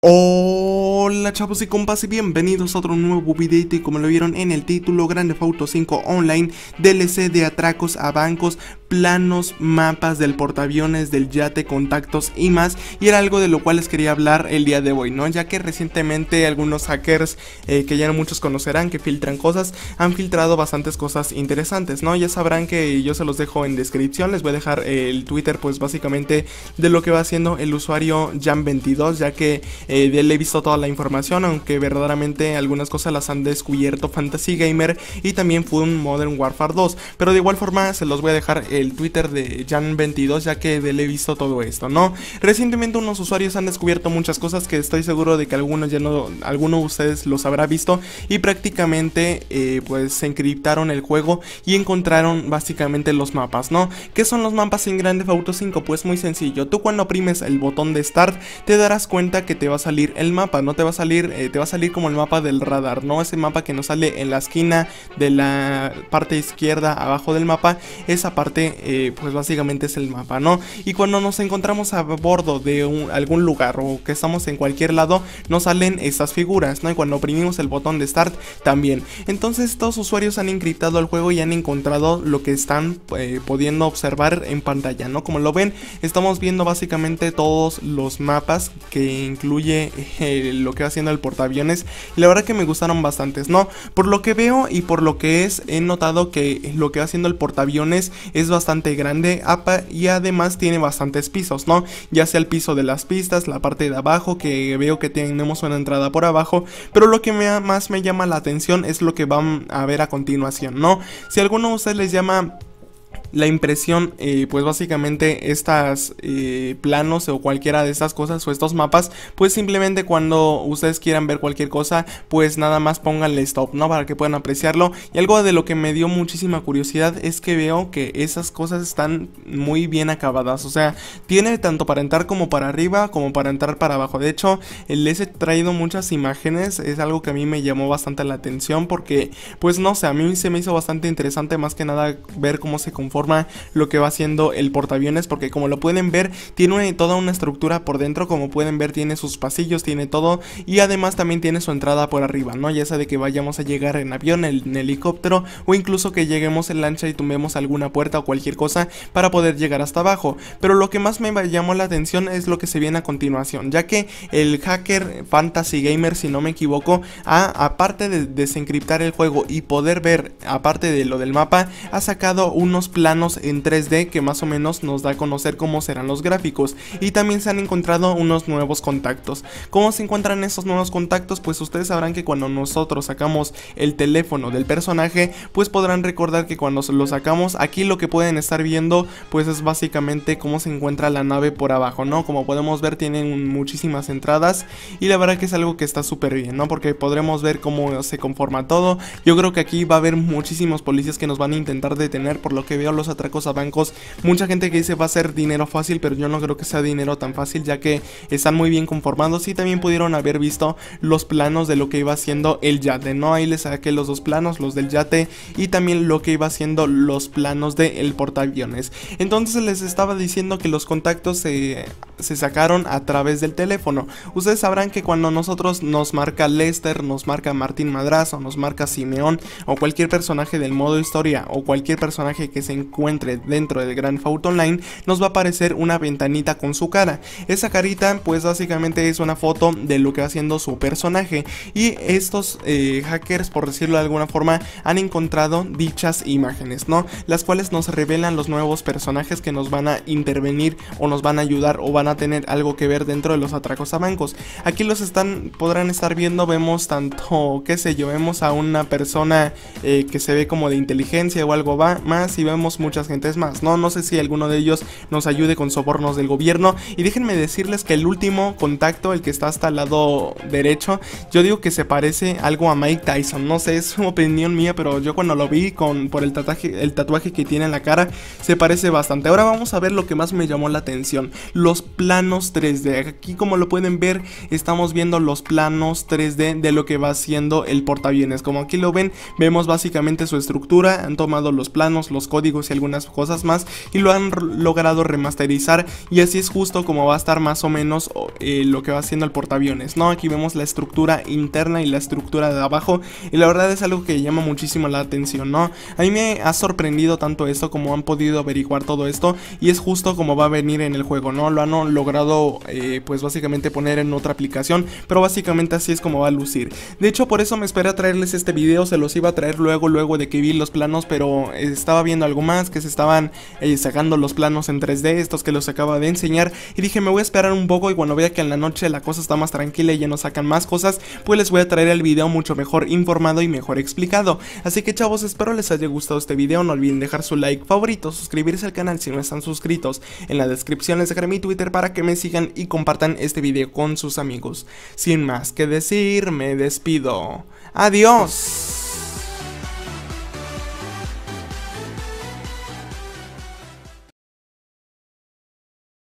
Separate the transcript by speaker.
Speaker 1: Hola chavos y compas y bienvenidos a otro nuevo video y como lo vieron en el título Grande Auto 5 Online DLC de atracos a bancos planos, mapas del portaaviones, del yate, contactos y más. Y era algo de lo cual les quería hablar el día de hoy, ¿no? Ya que recientemente algunos hackers eh, que ya no muchos conocerán, que filtran cosas, han filtrado bastantes cosas interesantes, ¿no? Ya sabrán que yo se los dejo en descripción, les voy a dejar eh, el Twitter, pues básicamente de lo que va haciendo el usuario Jam22, ya que eh, de él he visto toda la información, aunque verdaderamente algunas cosas las han descubierto Fantasy Gamer y también fue un Modern Warfare 2. Pero de igual forma se los voy a dejar el Twitter de Jan22 ya que le he visto todo esto, ¿no? Recientemente unos usuarios han descubierto muchas cosas que estoy seguro de que algunos ya no, alguno de ustedes los habrá visto y prácticamente eh, pues se encriptaron el juego y encontraron básicamente los mapas, ¿no? ¿Qué son los mapas en grande Fauto 5? Pues muy sencillo, tú cuando oprimes el botón de Start te darás cuenta que te va a salir el mapa, no te va a salir, eh, te va a salir como el mapa del radar, ¿no? Ese mapa que nos sale en la esquina de la parte izquierda abajo del mapa, esa parte eh, pues básicamente es el mapa, ¿no? Y cuando nos encontramos a bordo de algún lugar o que estamos en cualquier lado, nos salen estas figuras, ¿no? Y cuando oprimimos el botón de Start también. Entonces los usuarios han encriptado al juego y han encontrado lo que están eh, pudiendo observar en pantalla, ¿no? Como lo ven, estamos viendo básicamente todos los mapas que incluye eh, lo que va haciendo el portaaviones. Y la verdad que me gustaron bastantes, ¿no? Por lo que veo y por lo que es, he notado que lo que va haciendo el portaaviones es bastante bastante grande y además tiene bastantes pisos, ¿no? Ya sea el piso de las pistas, la parte de abajo, que veo que tenemos una entrada por abajo, pero lo que más me llama la atención es lo que van a ver a continuación, ¿no? Si alguno de ustedes les llama la impresión, eh, pues básicamente estas eh, planos o cualquiera de estas cosas o estos mapas, pues simplemente cuando ustedes quieran ver cualquier cosa, pues nada más pónganle stop, ¿no? Para que puedan apreciarlo. Y algo de lo que me dio muchísima curiosidad es que veo que esas cosas están muy bien acabadas, o sea, tiene tanto para entrar como para arriba, como para entrar para abajo. De hecho, les he traído muchas imágenes, es algo que a mí me llamó bastante la atención porque, pues no sé, a mí se me hizo bastante interesante más que nada ver cómo se conforma lo que va haciendo el portaaviones porque como lo pueden ver tiene toda una estructura por dentro como pueden ver tiene sus pasillos tiene todo y además también tiene su entrada por arriba no ya esa de que vayamos a llegar en avión en, helicóptero o incluso que lleguemos en lancha y tumbemos alguna puerta o cualquier cosa para poder llegar hasta abajo pero lo que más me llamó la atención es lo que se viene a continuación ya que el hacker fantasy gamer si no me equivoco a aparte de desencriptar el juego y poder ver aparte de lo del mapa ha sacado unos planes en 3D que más o menos nos da a conocer cómo serán los gráficos y también se han encontrado unos nuevos contactos. ¿Cómo se encuentran esos nuevos contactos? Pues ustedes sabrán que cuando nosotros sacamos el teléfono del personaje, pues podrán recordar que cuando lo sacamos aquí lo que pueden estar viendo pues es básicamente cómo se encuentra la nave por abajo, ¿no? Como podemos ver tienen muchísimas entradas y la verdad que es algo que está súper bien, ¿no? Porque podremos ver cómo se conforma todo. Yo creo que aquí va a haber muchísimos policías que nos van a intentar detener por lo que veo los atracos a bancos. Mucha gente que dice va a ser dinero fácil, pero yo no creo que sea dinero tan fácil ya que están muy bien conformados y también pudieron haber visto los planos de lo que iba haciendo el yate, ¿no? Ahí les saqué los dos planos, los del yate y también lo que iba haciendo los planos del de portaaviones. Entonces les estaba diciendo que los contactos se, se sacaron a través del teléfono. Ustedes sabrán que cuando nosotros nos marca Lester, nos marca Martín Madrazo, nos marca Simeón o cualquier personaje del modo historia o cualquier personaje que se encuentre encuentre dentro del Grand Theft Online, nos va a aparecer una ventanita con su cara. Esa carita pues básicamente es una foto de lo que va haciendo su personaje y estos eh, hackers por decirlo de alguna forma han encontrado dichas imágenes, ¿no? Las cuales nos revelan los nuevos personajes que nos van a intervenir o nos van a ayudar o van a tener algo que ver dentro de los atracos a bancos. Aquí los están, podrán estar viendo, vemos tanto, que se yo, vemos a una persona eh, que se ve como de inteligencia o algo va más y vemos muchas gentes más, ¿no? No sé si alguno de ellos nos ayude con sobornos del gobierno. Y déjenme decirles que el último contacto, el que está hasta el lado derecho, yo digo que se parece algo a Mike Tyson. No sé, es una opinión mía, pero yo cuando lo vi con, por el tatuaje, el tatuaje que tiene en la cara, se parece bastante. Ahora vamos a ver lo que más me llamó la atención, los planos 3D. Aquí como lo pueden ver, estamos viendo los planos 3D de lo que va siendo el portaviones Como aquí lo ven, vemos básicamente su estructura, han tomado los planos, los códigos y algunas cosas más y lo han logrado remasterizar y así es justo como va a estar más o menos eh, lo que va haciendo el portaaviones, ¿no? Aquí vemos la estructura interna y la estructura de abajo y la verdad es algo que llama muchísimo la atención, ¿no? A mí me ha sorprendido tanto esto como han podido averiguar todo esto y es justo como va a venir en el juego, ¿no? Lo han logrado eh, pues básicamente poner en otra aplicación, pero básicamente así es como va a lucir. De hecho por eso me esperé a traerles este video, se los iba a traer luego, luego de que vi los planos, pero estaba viendo algún que se estaban eh, sacando los planos en 3D, estos que los acaba de enseñar. Y dije, me voy a esperar un poco y cuando vea que en la noche la cosa está más tranquila y ya no sacan más cosas, pues les voy a traer el video mucho mejor informado y mejor explicado. Así que chavos, espero les haya gustado este video, no olviden dejar su like favorito, suscribirse al canal si no están suscritos. En la descripción les dejaré mi Twitter para que me sigan y compartan este video con sus amigos. Sin más que decir, me despido. ¡Adiós!